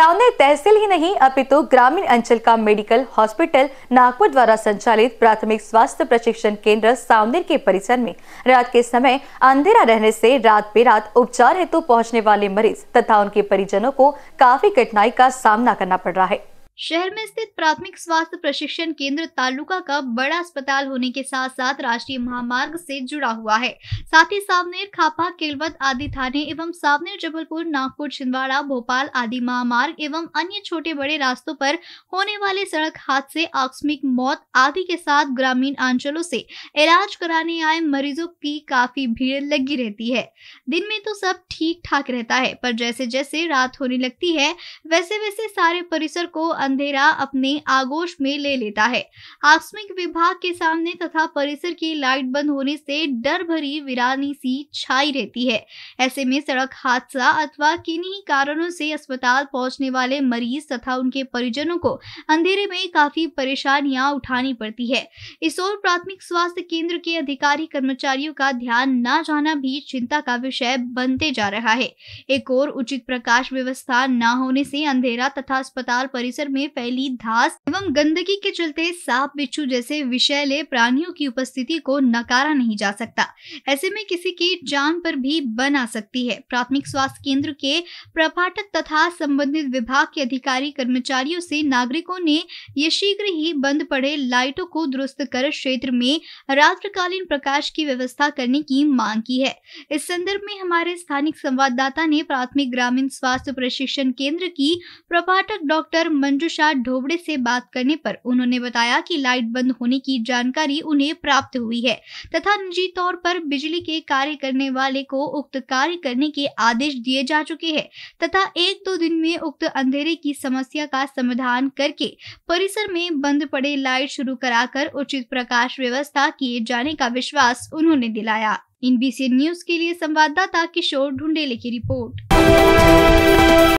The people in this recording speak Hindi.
सामने तहसील ही नहीं अपितु तो ग्रामीण अंचल का मेडिकल हॉस्पिटल नागपुर द्वारा संचालित प्राथमिक स्वास्थ्य प्रशिक्षण केंद्र सामनेर के परिसर में रात के समय अंधेरा रहने से रात बेरात उपचार हेतु तो पहुंचने वाले मरीज तथा उनके परिजनों को काफी कठिनाई का सामना करना पड़ रहा है शहर में स्थित प्राथमिक स्वास्थ्य प्रशिक्षण केंद्र तालुका का बड़ा अस्पताल होने के साथ साथ राष्ट्रीय महामार्ग से जुड़ा हुआ है साथ ही सावनेर खापा केलवत आदि थाने एवं सावनेर जबलपुर नागपुर छिंदवाड़ा भोपाल आदि महामार्ग एवं अन्य छोटे बड़े रास्तों पर होने वाले सड़क हादसे आकस्मिक मौत आदि के साथ ग्रामीण अंचलों से इलाज कराने आए मरीजों की काफी भीड़ लगी रहती है दिन में तो सब ठीक ठाक रहता है पर जैसे जैसे रात होने लगती है वैसे वैसे सारे परिसर को अंधेरा अपने आगोश में ले लेता है आकस्मिक विभाग के सामने तथा परिसर की लाइट बंद होने से डर भरी वीरानी सी छाई रहती है ऐसे में सड़क हादसा अथवा किन्हीं कारणों से अस्पताल पहुंचने वाले मरीज तथा उनके परिजनों को अंधेरे में काफी परेशानियां उठानी पड़ती है इस और प्राथमिक स्वास्थ्य केंद्र के अधिकारी कर्मचारियों का ध्यान न जाना भी चिंता का विषय बनते जा रहा है एक और उचित प्रकाश व्यवस्था न होने से अंधेरा तथा अस्पताल परिसर में फैली धास एवं गंदगी के चलते सांप बिच्छू जैसे विषैले प्राणियों की उपस्थिति को नकारा नहीं जा सकता ऐसे में किसी की जान पर भी बन आ सकती है प्राथमिक स्वास्थ्य केंद्र के प्रपाठक तथा संबंधित विभाग के अधिकारी कर्मचारियों से नागरिकों ने ये शीघ्र ही बंद पड़े लाइटों को दुरुस्त कर क्षेत्र में रात्रकालीन प्रकाश की व्यवस्था करने की मांग की है इस संदर्भ में हमारे स्थानीय संवाददाता ने प्राथमिक ग्रामीण स्वास्थ्य प्रशिक्षण केंद्र की प्रपाठक डॉक्टर मन राजेंद्र शाह ढोबड़े से बात करने पर उन्होंने बताया कि लाइट बंद होने की जानकारी उन्हें प्राप्त हुई है तथा निजी तौर पर बिजली के कार्य करने वाले को उक्त कार्य करने के आदेश दिए जा चुके हैं तथा एक दो दिन में उक्त अंधेरे की समस्या का समाधान करके परिसर में बंद पड़े लाइट शुरू कराकर उचित प्रकाश व्यवस्था किए जाने का विश्वास उन्होंने दिलाया इन सी न्यूज के लिए संवाददाता किशोर ढूंढेले की रिपोर्ट